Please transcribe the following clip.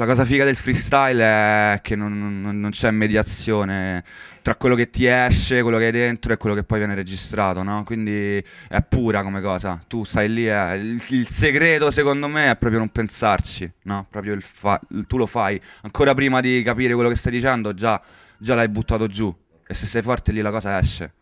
la cosa figa del freestyle è che non, non, non c'è mediazione tra quello che ti esce, quello che hai dentro e quello che poi viene registrato, no? Quindi è pura come cosa. Tu stai lì, eh. il, il, segreto secondo me è proprio non pensarci, no? Proprio il il, tu lo fai ancora prima di capire quello che stai dicendo, già, già l'hai buttato giù. E se sei forte lì la cosa esce.